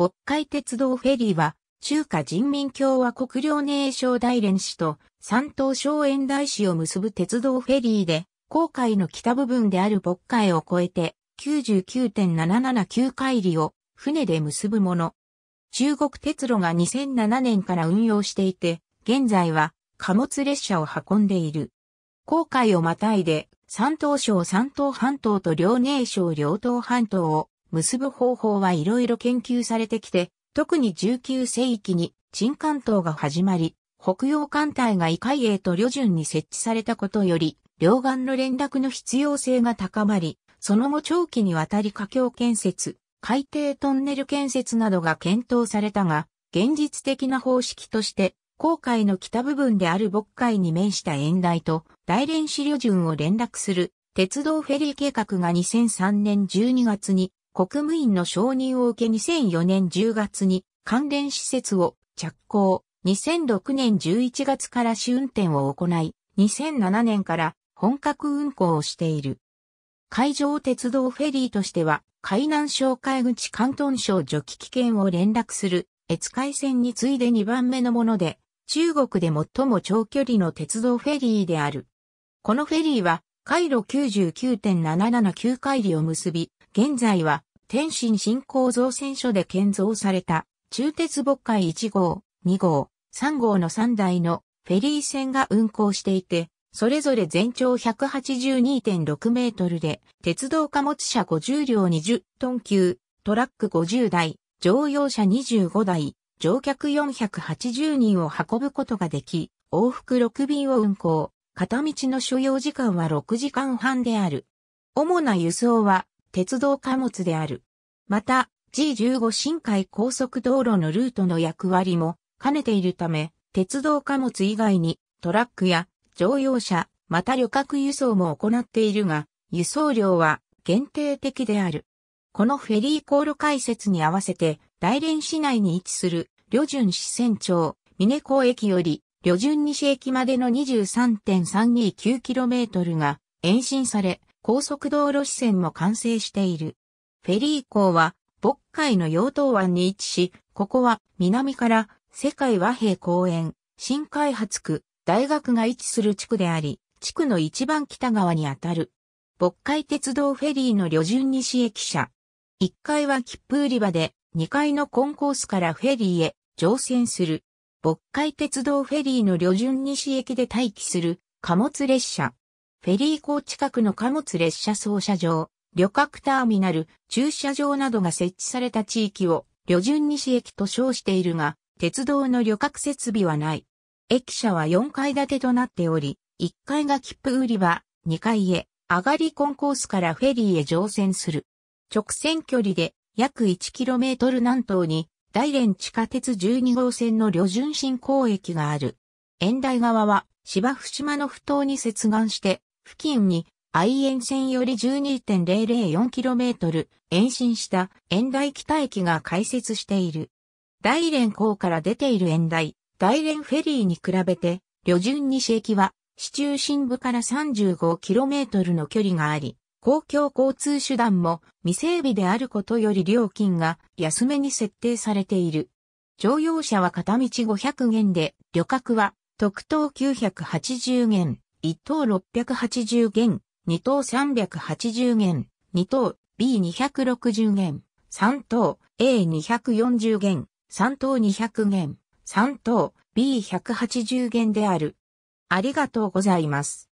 渤海鉄道フェリーは、中華人民共和国遼寧省大連市と山東省円大市を結ぶ鉄道フェリーで、航海の北部分である渤海を越えて、99.779海里を船で結ぶもの。中国鉄路が2007年から運用していて、現在は貨物列車を運んでいる。航海をまたいで、山東省山東半島と遼寧省遼東半島を結ぶ方法はいろいろ研究されてきて、特に19世紀に陳関東が始まり、北洋艦隊が異海へと旅順に設置されたことより、両岸の連絡の必要性が高まり、その後長期にわたり架橋建設、海底トンネル建設などが検討されたが、現実的な方式として、航海の北部分である渤海に面した遠大と大連市旅順を連絡する鉄道フェリー計画が2003年12月に国務院の承認を受け2004年10月に関連施設を着工、2006年11月から試運転を行い、2007年から本格運行をしている。海上鉄道フェリーとしては、海南省海口関東省除機危険を連絡する、越海線に次いで2番目のもので、中国で最も長距離の鉄道フェリーである。このフェリーは、回路99.779回里を結び、現在は天津新興造船所で建造された中鉄渤海1号、2号、3号の3台のフェリー船が運航していて、それぞれ全長182.6メートルで、鉄道貨物車50両20トン級、トラック50台、乗用車25台、乗客480人を運ぶことができ、往復6便を運行、片道の所要時間は6時間半である。主な輸送は、鉄道貨物である。また、G15 新海高速道路のルートの役割も兼ねているため、鉄道貨物以外にトラックや乗用車、また旅客輸送も行っているが、輸送量は限定的である。このフェリー航路開設に合わせて、大連市内に位置する、旅順市。船町、峰港駅より、旅順西駅までの 23.329km が延伸され、高速道路支線も完成している。フェリー港は渤海の洋東湾に位置し、ここは南から世界和平公園、新開発区、大学が位置する地区であり、地区の一番北側にあたる。渤海鉄道フェリーの旅順西駅舎。1階は切符売り場で、2階のコンコースからフェリーへ乗船する。渤海鉄道フェリーの旅順西駅で待機する貨物列車。フェリー港近くの貨物列車操車場、旅客ターミナル、駐車場などが設置された地域を、旅順西駅と称しているが、鉄道の旅客設備はない。駅舎は4階建てとなっており、1階が切符売り場、2階へ、上がりコンコースからフェリーへ乗船する。直線距離で約 1km 南東に、大連地下鉄12号線の旅順新港駅がある。園台側は芝生島の埠頭に接岸して付近に、愛沿線より 12.004km 延伸した遠大北駅が開設している。大連港から出ている遠大、大連フェリーに比べて、旅順西駅は、市中心部から 35km の距離があり、公共交通手段も未整備であることより料金が安めに設定されている。乗用車は片道500元で、旅客は特等980元。1等680元、2等380元、2等 B260 元、3等 A240 元、3等200元、3等 B180 元である。ありがとうございます。